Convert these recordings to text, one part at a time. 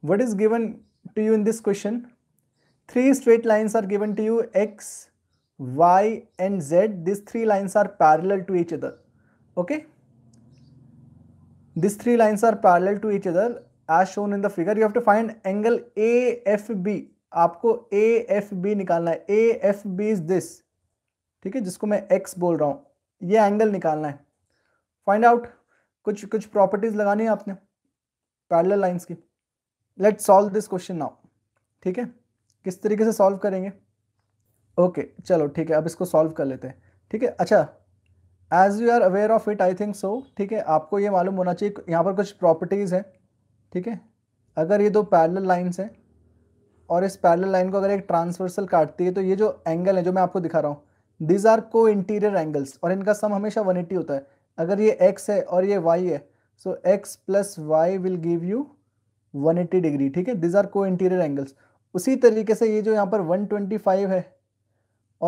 What is given to you in this question? Three straight lines are given to you x, y and z. These three lines are parallel to each other. Okay? These three lines are parallel to each other as shown in the figure. You have to find angle AFB. आपको ए F B निकालना है A F B is this ठीक है जिसको मैं x बोल रहा हूँ ये एंगल निकालना है फाइंड आउट कुछ कुछ प्रॉपर्टीज लगानी है आपने पैरेलल लाइंस की let solve this question now ठीक है किस तरीके से सॉल्व करेंगे ओके okay, चलो ठीक है अब इसको सॉल्व कर लेते हैं ठीक है अच्छा as you are aware of it I think so ठीक है आपको ये मालूम होना चाहिए यहाँ पर कुछ प्रॉपर्टीज़ हैं ठीक है अगर ये दो पैरेलल लाइंस हैं और इस पैरेलल लाइन को अगर एक ट्रांसवर्सल काटती है तो ये जो एंगल है जो मैं आपको दिखा रहा हूँ these are co interior angles और इनका सम हमेशा 180 होता है अगर ये एक्स है और ये वाई है so X plus Y will give you 180 degree ठीक है these are co interior angles उसी तरीके से ये जो यहाँ पर 125 है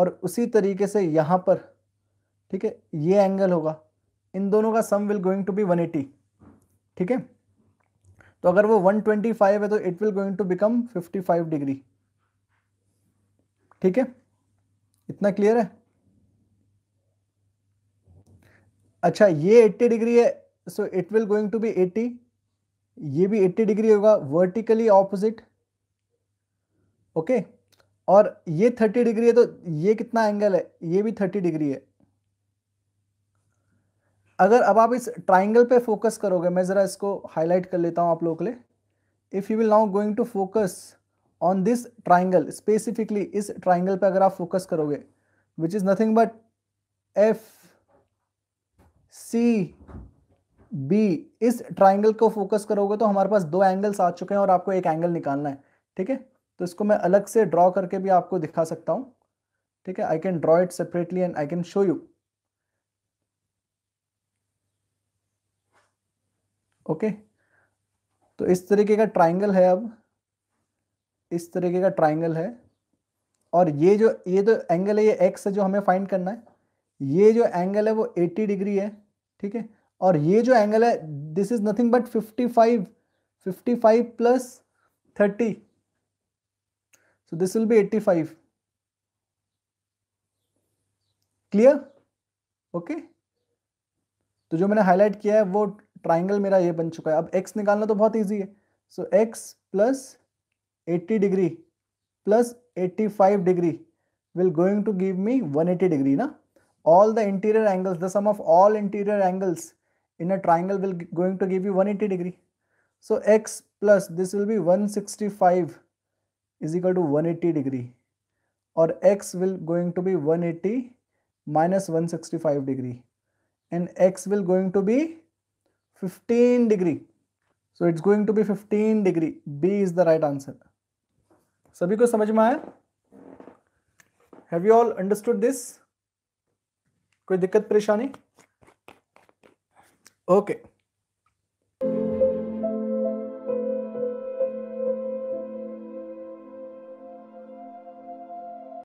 और उसी तरीके से यहाँ पर ठीक है ये एंगल होगा इन दोनों का sum will going to be 180 ठीक है तो अगर वो 125 है तो it will going to become 55 degree ठीक है इतना क्लियर है अच्छा ये 80 डिग्री है so it will going to be 80 ये भी 80 डिग्री होगा वर्टिकली ऑपोजिट ओके और ये 30 डिग्री है तो ये कितना एंगल है ये भी 30 डिग्री है अगर अब आप इस ट्राइंगल पे फोकस करोगे मैं ज़रा इसको हाईलाइट कर लेता हूं आप लोगों के लिए if you will now going to focus on this triangle specifically इस ट्राइंगल पे अगर आप फोकस करोगे which is nothing but F C B इस ट्राइंगल को फोकस करोगे तो हमारे पास दो एंगल्स आ चुके हैं और आपको एक एंगल निकालना है ठीक है तो इसको मैं अलग से ड्रॉ करके भी आपको दिखा सकता हूं ठीक है I can draw it separately and I can show you okay तो इस तरीके का ट्राइंगल है अब इस तरीके का ट्राइंगल है और ये जो ये तो एंगल है ये एक्स है जो हमें फाइंड करना है ये जो एंगल है वो 80 डिग्री है ठीक है और ये जो एंगल है this is nothing but 55 55 plus 30 so this will be 85 clear okay तो जो मैंने हाईलाइट किया है वो ट्राइंगल मेरा ये बन चुका है अब एक्स निकालना तो बहुत ईजी है so X plus eighty degree plus eighty five degree will going to give me one degree ना all the interior angles the sum of all interior angles in a triangle will going to give you 180 degree so x plus this will be 165 is equal to 180 degree or x will going to be 180 minus 165 degree and x will going to be 15 degree so it's going to be 15 degree b is the right answer सभी को समझ में आया have you all understood कोई दिक्कत परेशानी okay okay.